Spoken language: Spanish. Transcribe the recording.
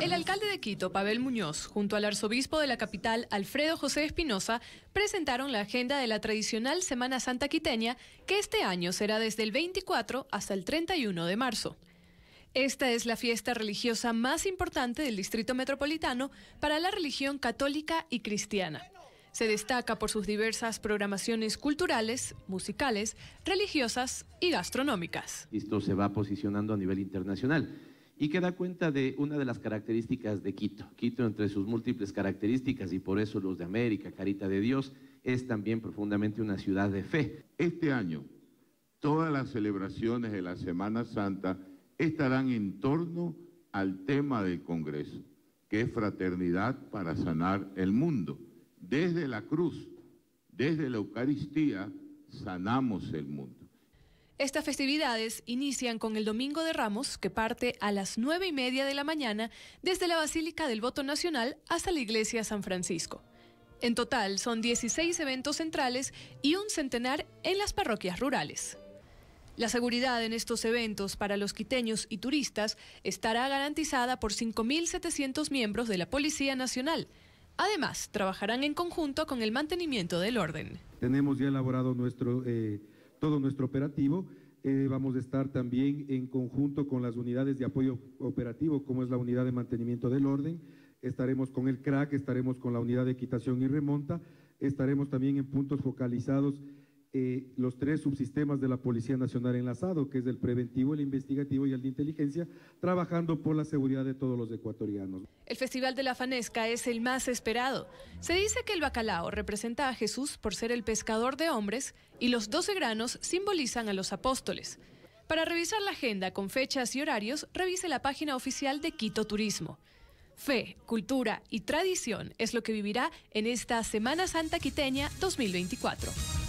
El alcalde de Quito, Pavel Muñoz, junto al arzobispo de la capital, Alfredo José Espinosa, presentaron la agenda de la tradicional Semana Santa quiteña, que este año será desde el 24 hasta el 31 de marzo. Esta es la fiesta religiosa más importante del distrito metropolitano para la religión católica y cristiana. Se destaca por sus diversas programaciones culturales, musicales, religiosas y gastronómicas. Esto se va posicionando a nivel internacional y que da cuenta de una de las características de Quito. Quito, entre sus múltiples características, y por eso los de América, Carita de Dios, es también profundamente una ciudad de fe. Este año, todas las celebraciones de la Semana Santa estarán en torno al tema del Congreso, que es fraternidad para sanar el mundo. Desde la cruz, desde la Eucaristía, sanamos el mundo. Estas festividades inician con el Domingo de Ramos, que parte a las nueve y media de la mañana desde la Basílica del Voto Nacional hasta la Iglesia San Francisco. En total son 16 eventos centrales y un centenar en las parroquias rurales. La seguridad en estos eventos para los quiteños y turistas estará garantizada por 5.700 miembros de la Policía Nacional. Además, trabajarán en conjunto con el mantenimiento del orden. Tenemos ya elaborado nuestro eh, todo nuestro operativo. Eh, vamos a estar también en conjunto con las unidades de apoyo operativo, como es la unidad de mantenimiento del orden, estaremos con el CRAC, estaremos con la unidad de equitación y remonta, estaremos también en puntos focalizados eh, los tres subsistemas de la Policía Nacional enlazado, que es el preventivo, el investigativo y el de inteligencia, trabajando por la seguridad de todos los ecuatorianos. El Festival de la Fanesca es el más esperado. Se dice que el bacalao representa a Jesús por ser el pescador de hombres y los doce granos simbolizan a los apóstoles. Para revisar la agenda con fechas y horarios, revise la página oficial de Quito Turismo. Fe, cultura y tradición es lo que vivirá en esta Semana Santa Quiteña 2024.